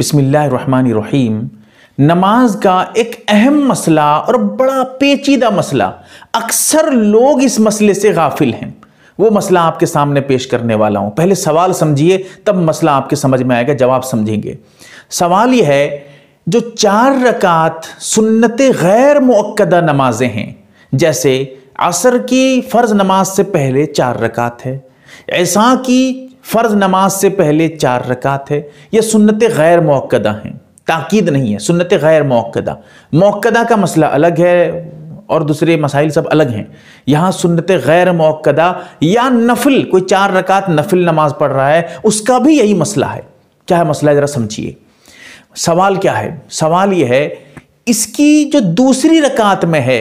बिसमीम नमाज का एक अहम मसला और बड़ा पेचीदा मसला अक्सर लोग इस मसले से गाफिल हैं वो मसला आपके सामने पेश करने वाला हूँ पहले सवाल समझिए तब मसला आपके समझ में आएगा जवाब समझेंगे सवाल यह है जो चार रकात सुन्नत गैर मुक्दा नमाजें हैं जैसे असर की फ़र्ज़ नमाज से पहले चार रकात है ऐसा की फ़र्ज़ नमाज से पहले चार रकात है यह सुन्नत गैर मौक़दा हैं ताकीद नहीं है सुन्नत गैर मौक़दा मौक़दा का मसला अलग है और दूसरे मसाइल सब अलग हैं यहाँ सुन्नत गैर मौक़दा या नफिल कोई चार रकात नफिल नमाज पढ़ रहा है उसका भी यही मसला है क्या है मसला ज़रा समझिए सवाल क्या है सवाल यह है इसकी जो दूसरी रकात में है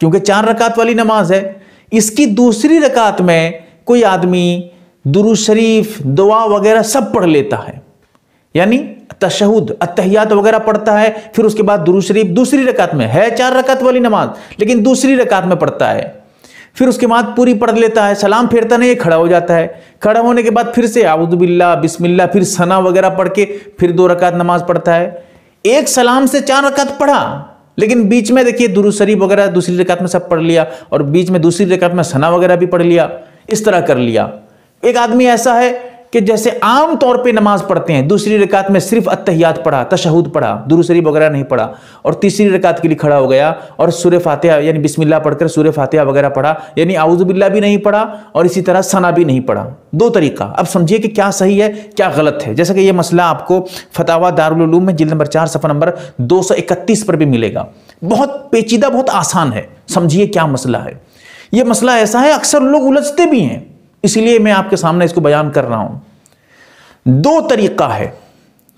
क्योंकि चार रकात वाली नमाज है इसकी दूसरी रकात में कोई आदमी दुरू शरीफ दुआ वगैरह सब पढ़ लेता है यानी तशहुद अतहियात वगैरह पढ़ता है फिर उसके बाद दुरू शरीफ दूसरी रकात में है चार रकात वाली नमाज लेकिन दूसरी रकात में पढ़ता है फिर उसके बाद पूरी पढ़ लेता है सलाम फेरता नहीं खड़ा हो जाता है खड़ा होने के बाद फिर से आबुदबिल्ला बिस्मिल्ला फिर सना वगैरह पढ़ के फिर दो रकात नमाज पढ़ता है एक सलाम से चार रकात पढ़ा लेकिन बीच में देखिए दुरू शरीफ वगैरह दूसरी रकात में सब पढ़ लिया और बीच में दूसरी रकात में सना वगैरह भी पढ़ लिया इस तरह कर लिया एक आदमी ऐसा है कि जैसे आम तौर पे नमाज पढ़ते हैं दूसरी रकात में सिर्फ अत्तहियात पढ़ा तशहूद पढ़ा दुरुशरीफ वगैरह नहीं पढ़ा और तीसरी रकात के लिए खड़ा हो गया और सूर्य फातिहा यानी बिस्मिल्लाह पढ़कर सूर्य फातिहा वगैरह पढ़ा यानी आउजबिल्ला भी नहीं पढ़ा और इसी तरह सना भी नहीं पढ़ा दो तरीका अब समझिए कि क्या सही है क्या गलत है जैसा कि यह मसला आपको फतावा दारूम में जिल नंबर चार सफ़ा नंबर दो पर भी मिलेगा बहुत पेचीदा बहुत आसान है समझिए क्या मसला है ये मसला ऐसा है अक्सर लोग उलझते भी हैं इसलिए मैं आपके सामने इसको बयान कर रहा हूं दो तरीका है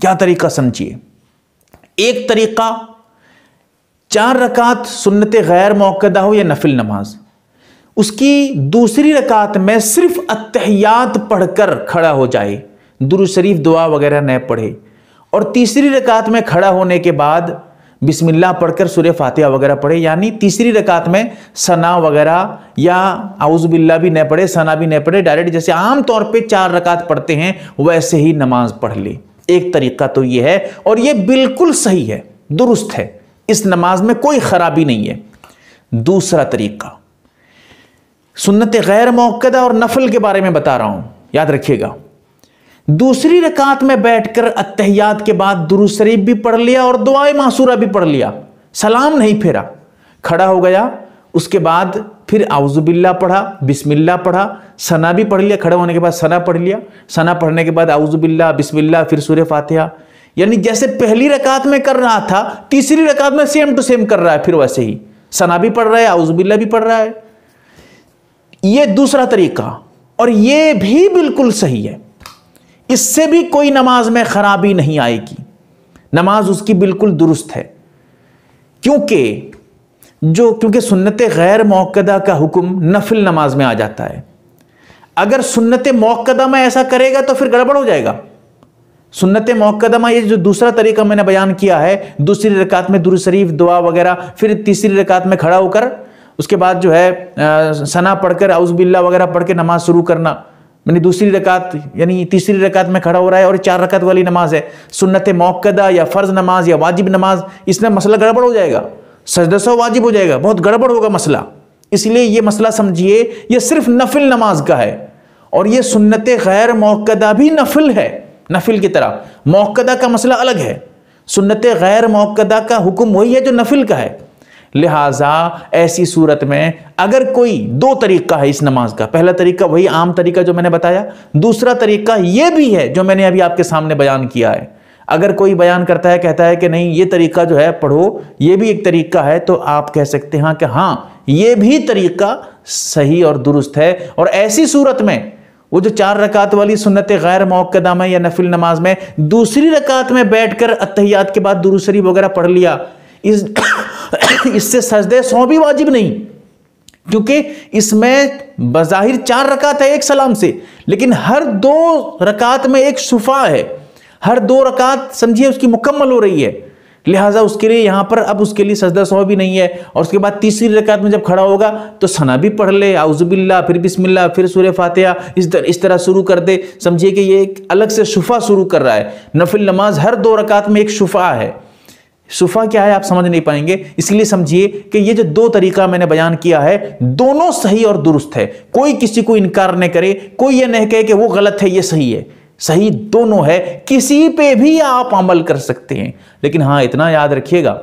क्या तरीका समझिए एक तरीका चार रकात सुन्नत गैर मौकदा हो या नफिल नमाज उसकी दूसरी रकात में सिर्फ अत्यात पढ़कर खड़ा हो जाए दुरुशरीफ दुआ वगैरह न पढ़े और तीसरी रकात में खड़ा होने के बाद बिस्मिल्लाह पढ़कर सूर्य फातिहा वगैरह पढ़े यानी तीसरी रकात में सना वगैरह या आउज़बिल्ला भी न पढ़े सना भी न पढ़े डायरेक्ट जैसे आम तौर पे चार रकात पढ़ते हैं वैसे ही नमाज पढ़ ले एक तरीका तो ये है और ये बिल्कुल सही है दुरुस्त है इस नमाज में कोई ख़राबी नहीं है दूसरा तरीका सुन्नत गैर मौकदा और नफल के बारे में बता रहा हूँ याद रखिएगा दूसरी रकात में बैठकर अत्तहियात के बाद दुरू शरीफ भी पढ़ लिया और दुआए मासूरा भी पढ़ लिया सलाम नहीं फेरा खड़ा हो गया उसके बाद फिर आउज़ुबिल्ला पढ़ा बिस्मिल्ला पढ़ा सना भी पढ़ लिया खड़ा होने के बाद सना पढ़ लिया सना पढ़ने के बाद आउज़ुबिल्ला बिस्मिल्ला फिर सूर्य फातिहा यानी जैसे पहली रकात में कर रहा था तीसरी रकात में सेम टू सेम कर रहा है फिर वैसे ही सना भी पढ़ रहा है आउज़ुबिल्ला भी पढ़ रहा है ये दूसरा तरीका और ये भी बिल्कुल सही है इससे भी कोई नमाज में खराबी नहीं आएगी नमाज उसकी बिल्कुल दुरुस्त है क्योंकि जो क्योंकि सुन्नत गैर मौकदा का हुक्म नफिल नमाज में आ जाता है अगर सुन्नत मौकदा में ऐसा करेगा तो फिर गड़बड़ हो जाएगा सुन्नत मौकदा में ये जो दूसरा तरीका मैंने बयान किया है दूसरी रकात में दुरुशरीफ शरीफ दुआ वगैरह फिर तीसरी रकात में खड़ा होकर उसके बाद जो है सना पढ़कर बिल्ला वगैरह पढ़ के नमाज शुरू करना मैंने दूसरी रकात यानी तीसरी रकात में खड़ा हो रहा है और चार रकात वाली नमाज है सुन्नत मौकदा या फ़र्ज़ नमाज या वाजिब नमाज इसमें मसला गड़बड़ हो जाएगा सजदसो वाजिब हो जाएगा बहुत गड़बड़ होगा मसला इसलिए ये मसला समझिए ये सिर्फ नफिल नमाज का है और ये सुन्नत गैर मौकदा भी नफिल है नफिल की तरह मौकदा का मसला अलग है सुन्नत गैर मौकदा का हुक्म वही है जो नफिल का है लिहाजा ऐसी सूरत में अगर कोई दो तरीका है इस नमाज का पहला तरीका वही आम तरीका जो मैंने बताया दूसरा तरीका ये भी है जो मैंने अभी आपके सामने बयान किया है अगर कोई बयान करता है कहता है कि नहीं ये तरीका जो है पढ़ो ये भी एक तरीका है तो आप कह सकते हैं कि हाँ ये भी तरीका सही और दुरुस्त है और ऐसी सूरत में वो जो चार रकात वाली सुन्नत गैर मौकदा में या नफिल नमाज में दूसरी रकात में बैठकर अतहयात के बाद दुरुसरी वगैरह पढ़ लिया इस इससे सजदे सौ भी वाजिब नहीं क्योंकि इसमें बज़ाहिर चार रकात है एक सलाम से लेकिन हर दो रकात में एक शुफा है हर दो रकात समझिए उसकी मुकम्मल हो रही है लिहाजा उसके लिए यहाँ पर अब उसके लिए सजदा सौ भी नहीं है और उसके बाद तीसरी रकात में जब खड़ा होगा तो सना भी पढ़ ले आउज़बिल्ला फिर बिस्मिल्ला फिर सूर्य फातिहा इस तर, इस तरह शुरू कर दे समझिए कि ये एक अलग से शुफा शुरू कर रहा है नफिल नमाज हर दो रकात में एक शुफा है सुफा क्या है आप समझ नहीं पाएंगे इसलिए समझिए कि ये जो दो तरीका मैंने बयान किया है दोनों सही और दुरुस्त है कोई किसी को इनकार न करे कोई ये नहीं कहे कि वो गलत है ये सही है सही दोनों है किसी पे भी आप अमल कर सकते हैं लेकिन हाँ इतना याद रखिएगा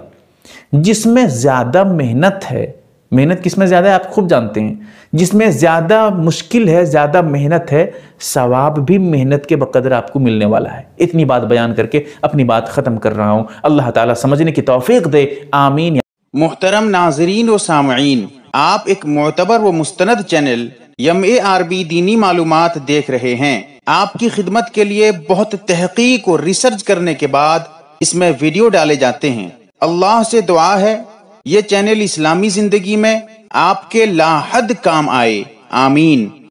जिसमें ज्यादा मेहनत है मेहनत किस में ज़्यादा है आप खूब जानते हैं जिसमें ज़्यादा मुश्किल है ज़्यादा मेहनत है सवाब भी मेहनत के बकदर आपको मिलने वाला है इतनी बात बयान करके अपनी बात ख़त्म कर रहा हूँ अल्लाह ताला समझने की तोफ़ी दे आमीन मोहतरम नाजरीन व सामीन आप एक मोतबर व मुस्तंद channel M A R B दीनी मालूम देख रहे हैं आपकी खिदमत के लिए बहुत तहकीक और रिसर्च करने के बाद इसमें वीडियो डाले जाते हैं अल्लाह से दुआ है ये चैनल इस्लामी जिंदगी में आपके लाहद काम आए आमीन